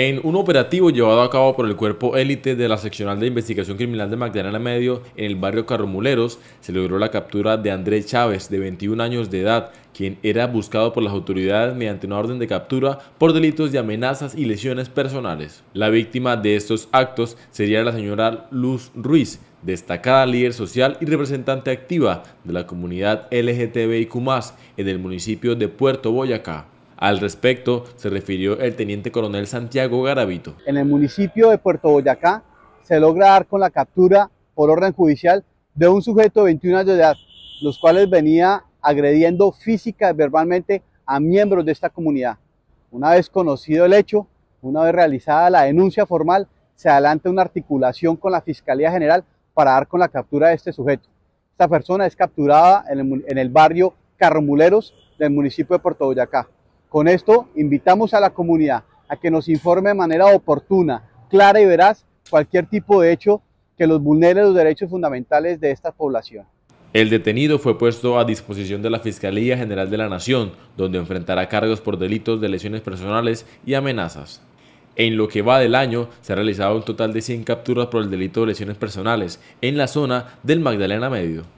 En un operativo llevado a cabo por el cuerpo élite de la seccional de investigación criminal de Magdalena Medio en el barrio Carromuleros, se logró la captura de Andrés Chávez, de 21 años de edad, quien era buscado por las autoridades mediante una orden de captura por delitos de amenazas y lesiones personales. La víctima de estos actos sería la señora Luz Ruiz, destacada líder social y representante activa de la comunidad LGTBIQ+, en el municipio de Puerto Boyacá. Al respecto se refirió el teniente coronel Santiago Garavito. En el municipio de Puerto Boyacá se logra dar con la captura por orden judicial de un sujeto de 21 años de edad, los cuales venía agrediendo física y verbalmente a miembros de esta comunidad. Una vez conocido el hecho, una vez realizada la denuncia formal, se adelanta una articulación con la Fiscalía General para dar con la captura de este sujeto. Esta persona es capturada en el, en el barrio Carromuleros del municipio de Puerto Boyacá. Con esto invitamos a la comunidad a que nos informe de manera oportuna, clara y veraz cualquier tipo de hecho que los vulnere los derechos fundamentales de esta población. El detenido fue puesto a disposición de la Fiscalía General de la Nación, donde enfrentará cargos por delitos de lesiones personales y amenazas. En lo que va del año, se ha realizado un total de 100 capturas por el delito de lesiones personales en la zona del Magdalena Medio.